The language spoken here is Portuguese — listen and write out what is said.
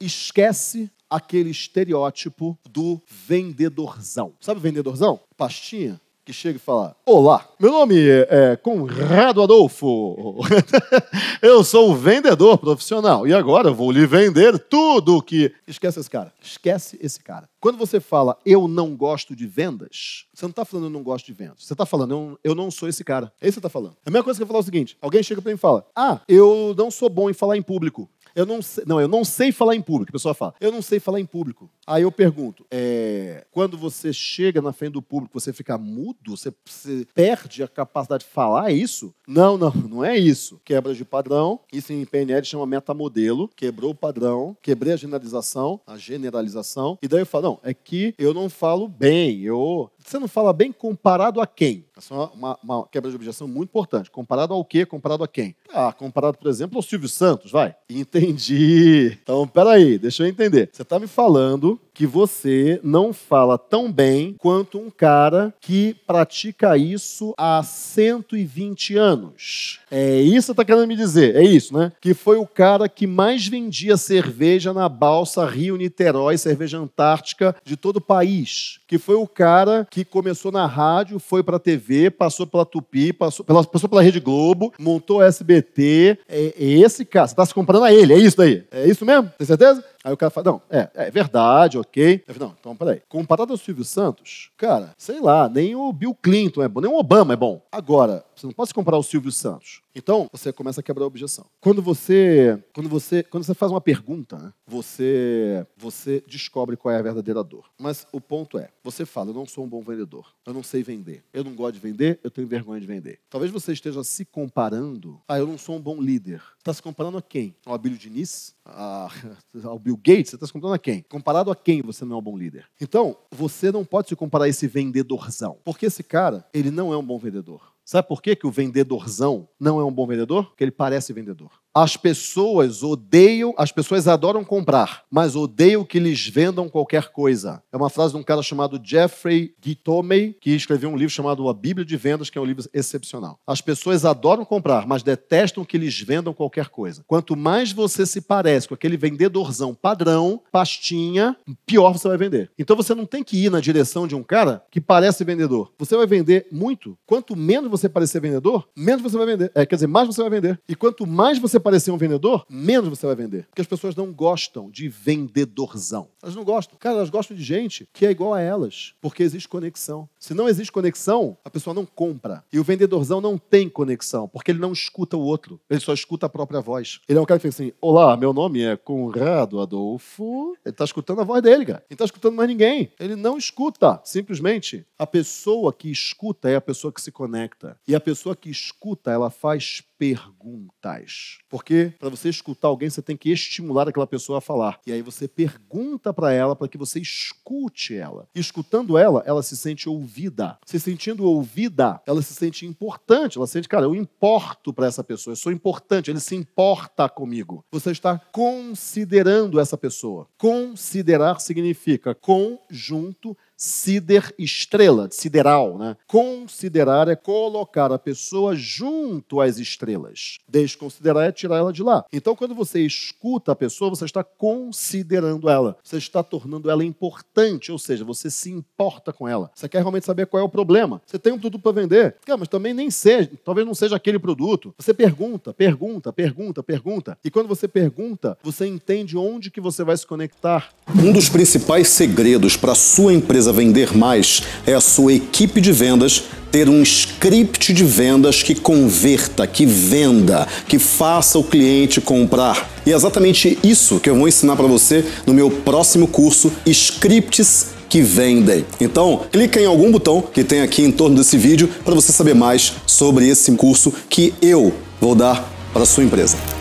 esquece aquele estereótipo do vendedorzão. Sabe o vendedorzão? Pastinha que chega e fala: Olá, meu nome é, é Conrado Adolfo. eu sou um vendedor profissional e agora eu vou lhe vender tudo que. Esquece esse cara. Esquece esse cara. Quando você fala eu não gosto de vendas, você não está falando eu não gosto de vendas. Você está falando eu, eu não sou esse cara. É isso que você está falando. A mesma coisa que eu falar é o seguinte: alguém chega para mim e fala: Ah, eu não sou bom em falar em público. Eu não sei, não, eu não sei falar em público. A pessoa fala, eu não sei falar em público. Aí eu pergunto, é, quando você chega na frente do público, você fica mudo? Você, você, perde a capacidade de falar? É isso? Não, não, não é isso. Quebra de padrão, isso em PNL chama metamodelo. Quebrou o padrão, quebrei a generalização, a generalização. E daí eu falo, não, é que eu não falo bem. Eu, você não fala bem comparado a quem? Essa é uma, uma, quebra de objeção muito importante. Comparado ao quê? Comparado a quem? Ah, comparado, por exemplo, ao Silvio Santos, vai. Entendi. Então, peraí, deixa eu entender. Você está me falando que você não fala tão bem quanto um cara que pratica isso há 120 anos. É isso que está querendo me dizer, é isso, né? Que foi o cara que mais vendia cerveja na balsa Rio-Niterói, cerveja antártica de todo o país. Que foi o cara que começou na rádio, foi para a TV, passou pela Tupi, passou pela, passou pela Rede Globo, montou a SBT. É, é esse cara, você está se comprando a ele, é isso daí? É isso mesmo? Tem certeza? Aí o cara fala, não, é, é verdade, ok. Eu falo, não, então peraí. Comparado ao Silvio Santos, cara, sei lá, nem o Bill Clinton é bom, nem o Obama é bom. Agora, você não pode comparar o Silvio Santos então, você começa a quebrar a objeção. Quando você, quando você, quando você faz uma pergunta, né, você, você descobre qual é a verdadeira dor. Mas o ponto é, você fala, eu não sou um bom vendedor, eu não sei vender, eu não gosto de vender, eu tenho vergonha de vender. Talvez você esteja se comparando, ah, eu não sou um bom líder. Está se comparando a quem? Ao Abílio Diniz? A, ao Bill Gates? Você está se comparando a quem? Comparado a quem você não é um bom líder? Então, você não pode se comparar a esse vendedorzão, porque esse cara, ele não é um bom vendedor. Sabe por quê que o vendedorzão não é um bom vendedor? Porque ele parece vendedor. As pessoas odeiam, as pessoas adoram comprar, mas odeiam que lhes vendam qualquer coisa. É uma frase de um cara chamado Jeffrey Gitomey, que escreveu um livro chamado A Bíblia de Vendas, que é um livro excepcional. As pessoas adoram comprar, mas detestam que lhes vendam qualquer coisa. Quanto mais você se parece com aquele vendedorzão padrão, pastinha, pior você vai vender. Então você não tem que ir na direção de um cara que parece vendedor. Você vai vender muito. Quanto menos você parecer vendedor, menos você vai vender. É, quer dizer, mais você vai vender. E quanto mais você parecer um vendedor, menos você vai vender. Porque as pessoas não gostam de vendedorzão. Elas não gostam. Cara, elas gostam de gente que é igual a elas, porque existe conexão. Se não existe conexão, a pessoa não compra. E o vendedorzão não tem conexão, porque ele não escuta o outro. Ele só escuta a própria voz. Ele é um cara que fica assim: Olá, meu nome é Conrado Adolfo. Ele tá escutando a voz dele, cara. Ele não tá escutando mais ninguém. Ele não escuta, simplesmente. A pessoa que escuta é a pessoa que se conecta. E a pessoa que escuta, ela faz perguntas. Porque para você escutar alguém, você tem que estimular aquela pessoa a falar. E aí você pergunta para ela para que você escute ela. E escutando ela, ela se sente ouvida. Se sentindo ouvida, ela se sente importante. Ela sente, cara, eu importo para essa pessoa, eu sou importante, ele se importa comigo. Você está considerando essa pessoa. Considerar significa conjunto sider estrela, sideral, né? Considerar é colocar a pessoa junto às estrelas. Desconsiderar é tirar ela de lá. Então, quando você escuta a pessoa, você está considerando ela. Você está tornando ela importante, ou seja, você se importa com ela. Você quer realmente saber qual é o problema. Você tem um produto para vender, Ah, mas também nem seja, talvez não seja aquele produto. Você pergunta, pergunta, pergunta, pergunta. E quando você pergunta, você entende onde que você vai se conectar. Um dos principais segredos para sua empresa precisa vender mais é a sua equipe de vendas ter um script de vendas que converta, que venda, que faça o cliente comprar. E é exatamente isso que eu vou ensinar para você no meu próximo curso Scripts que vendem. Então, clique em algum botão que tem aqui em torno desse vídeo para você saber mais sobre esse curso que eu vou dar para sua empresa.